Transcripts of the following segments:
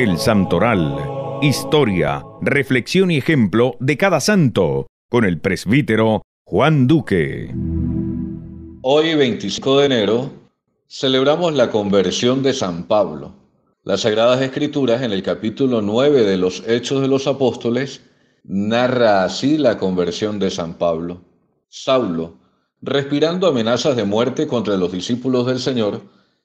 El Santoral. Historia, reflexión y ejemplo de cada santo, con el presbítero Juan Duque. Hoy, 25 de enero, celebramos la conversión de San Pablo. Las Sagradas Escrituras, en el capítulo 9 de los Hechos de los Apóstoles, narra así la conversión de San Pablo. Saulo, respirando amenazas de muerte contra los discípulos del Señor,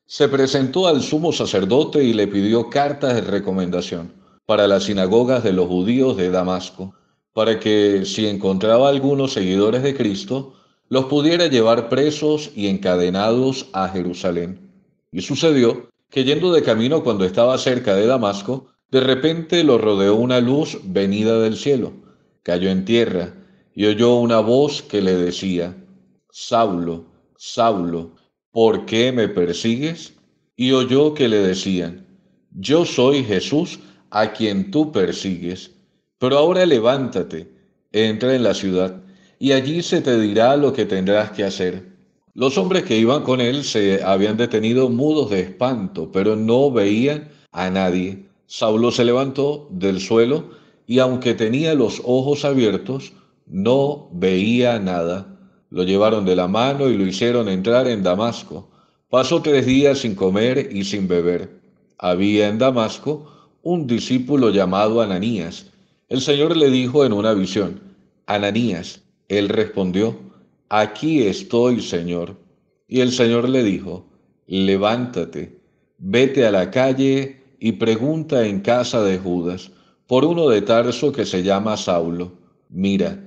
se presentó al sumo sacerdote y le pidió cartas de recomendación para las sinagogas de los judíos de Damasco, para que si encontraba algunos seguidores de Cristo, los pudiera llevar presos y encadenados a Jerusalén. Y sucedió que yendo de camino cuando estaba cerca de Damasco, de repente lo rodeó una luz venida del cielo, cayó en tierra y oyó una voz que le decía, Saulo, Saulo, ¿por qué me persigues? Y oyó que le decían, yo soy Jesús a quien tú persigues, pero ahora levántate, entra en la ciudad, y allí se te dirá lo que tendrás que hacer. Los hombres que iban con él se habían detenido mudos de espanto, pero no veían a nadie. Saulo se levantó del suelo y aunque tenía los ojos abiertos, no veía nada. Lo llevaron de la mano y lo hicieron entrar en Damasco. Pasó tres días sin comer y sin beber. Había en Damasco un discípulo llamado Ananías. El Señor le dijo en una visión, Ananías, él respondió, aquí estoy, Señor. Y el Señor le dijo, levántate, vete a la calle y pregunta en casa de Judas por uno de Tarso que se llama Saulo. Mira,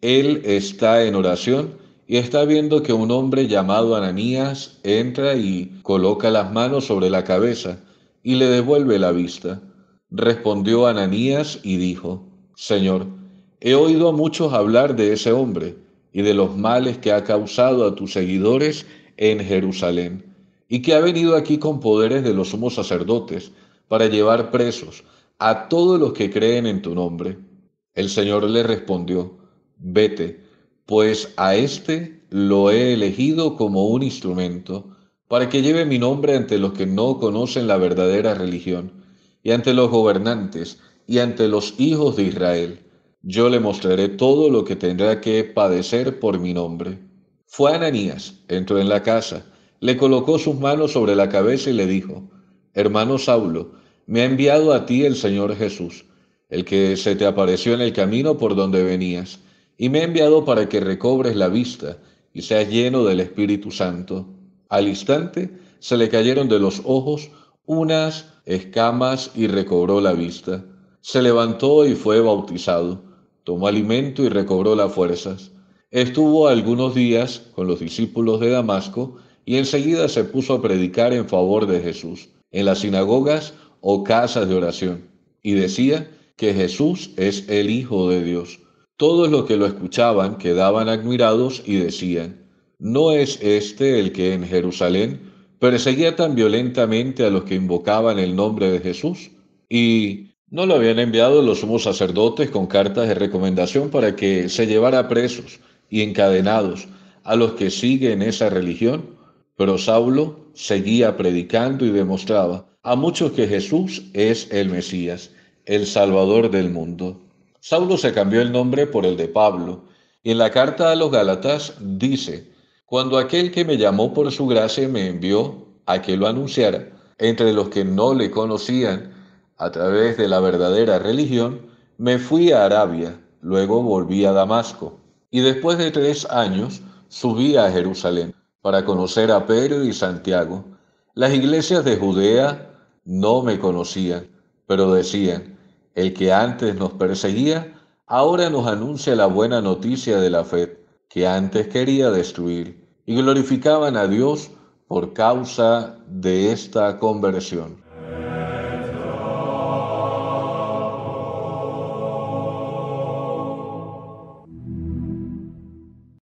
él está en oración y está viendo que un hombre llamado Ananías entra y coloca las manos sobre la cabeza y le devuelve la vista. Respondió Ananías y dijo, Señor, he oído a muchos hablar de ese hombre y de los males que ha causado a tus seguidores en Jerusalén, y que ha venido aquí con poderes de los sumos sacerdotes para llevar presos a todos los que creen en tu nombre. El Señor le respondió, vete pues a éste lo he elegido como un instrumento para que lleve mi nombre ante los que no conocen la verdadera religión, y ante los gobernantes, y ante los hijos de Israel. Yo le mostraré todo lo que tendrá que padecer por mi nombre. Fue Ananías, entró en la casa, le colocó sus manos sobre la cabeza y le dijo, Hermano Saulo, me ha enviado a ti el Señor Jesús, el que se te apareció en el camino por donde venías y me he enviado para que recobres la vista y seas lleno del Espíritu Santo. Al instante se le cayeron de los ojos unas escamas y recobró la vista. Se levantó y fue bautizado. Tomó alimento y recobró las fuerzas. Estuvo algunos días con los discípulos de Damasco y enseguida se puso a predicar en favor de Jesús en las sinagogas o casas de oración y decía que Jesús es el Hijo de Dios. Todos los que lo escuchaban quedaban admirados y decían, ¿no es este el que en Jerusalén perseguía tan violentamente a los que invocaban el nombre de Jesús? ¿Y no lo habían enviado los sumos sacerdotes con cartas de recomendación para que se llevara presos y encadenados a los que siguen esa religión? Pero Saulo seguía predicando y demostraba a muchos que Jesús es el Mesías, el Salvador del mundo. Saulo se cambió el nombre por el de Pablo. y En la carta a los Gálatas dice, cuando aquel que me llamó por su gracia me envió a que lo anunciara, entre los que no le conocían a través de la verdadera religión, me fui a Arabia, luego volví a Damasco, y después de tres años subí a Jerusalén para conocer a Pedro y Santiago. Las iglesias de Judea no me conocían, pero decían, el que antes nos perseguía, ahora nos anuncia la buena noticia de la fe, que antes quería destruir, y glorificaban a Dios por causa de esta conversión.